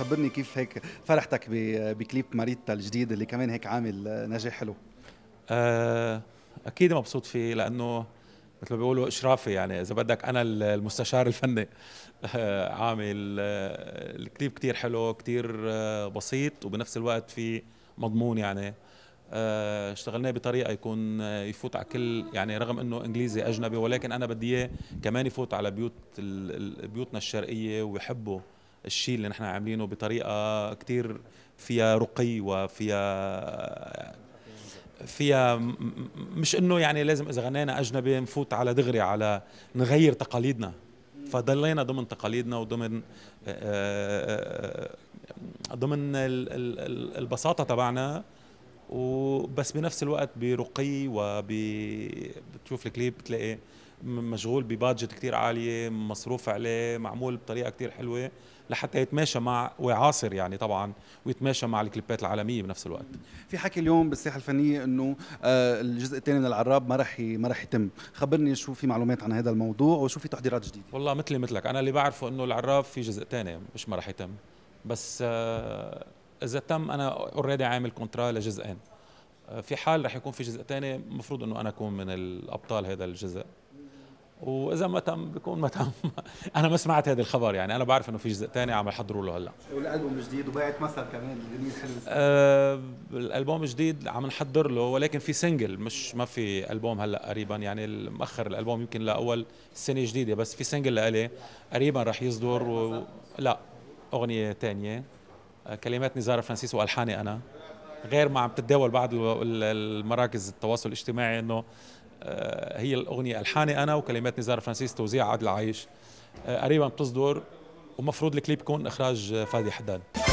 خبرني كيف هيك فرحتك بكليب ماريتا الجديد اللي كمان هيك عامل نجاح حلو آه، اكيد مبسوط فيه لانه مثل ما بيقولوا اشرافي يعني اذا بدك انا المستشار الفني آه، عامل آه، الكليب كتير حلو كتير بسيط وبنفس الوقت في مضمون يعني اشتغلناه بطريقه يكون يفوت على كل يعني رغم انه انجليزي اجنبي ولكن انا بدي اياه كمان يفوت على بيوت بيوتنا الشرقيه ويحبوا الشيء اللي نحن عاملينه بطريقه كثير فيها رقي وفيها فيها مش انه يعني لازم اذا غنينا اجنبي نفوت على دغري على نغير تقاليدنا فضلينا ضمن تقاليدنا وضمن آه، آه، آه، ضمن البساطه تبعنا وبس بنفس الوقت برقي وب بتشوف الكليب بتلاقي مشغول ببادجت كتير عالية مصروف عليه معمول بطريقة كتير حلوة لحتى يتماشى مع ويعاصر يعني طبعا ويتماشى مع الكليبات العالمية بنفس الوقت في حكي اليوم بالساحة الفنية انه آه، الجزء الثاني من العراب ما رح ما رح يتم خبرني شو في معلومات عن هذا الموضوع وشو في تحضيرات جديدة والله مثلي مثلك انا اللي بعرفه انه العراب في جزء ثاني مش ما رح يتم بس آه اذا تم انا اوريدي عامل كونترا لجزئين آه، في حال رح يكون في جزء ثاني المفروض انه انا اكون من الابطال هذا الجزء واذا ما تم بكون ما تم انا ما سمعت هذا الخبر يعني انا بعرف انه في جزء ثاني عم يحضروا له هلا والالبوم الجديد وباعت مصر كمان جميل حلو آه الالبوم الجديد عم نحضر له ولكن في سنجل مش ما في البوم هلا قريبا يعني مؤخر الالبوم يمكن لاول سنه جديده بس في سنجل لإلي قريبا رح يصدر و... لا اغنيه ثانيه آه، كلمات نزار فرانسيس والحاني انا غير ما عم تتداول بعض المراكز التواصل الاجتماعي انه آه، هي الاغنيه الحاني انا وكلمات نزار فرانسيس توزيع عادل عايش آه، قريبا بتصدر ومفروض الكليب يكون اخراج فادي حداد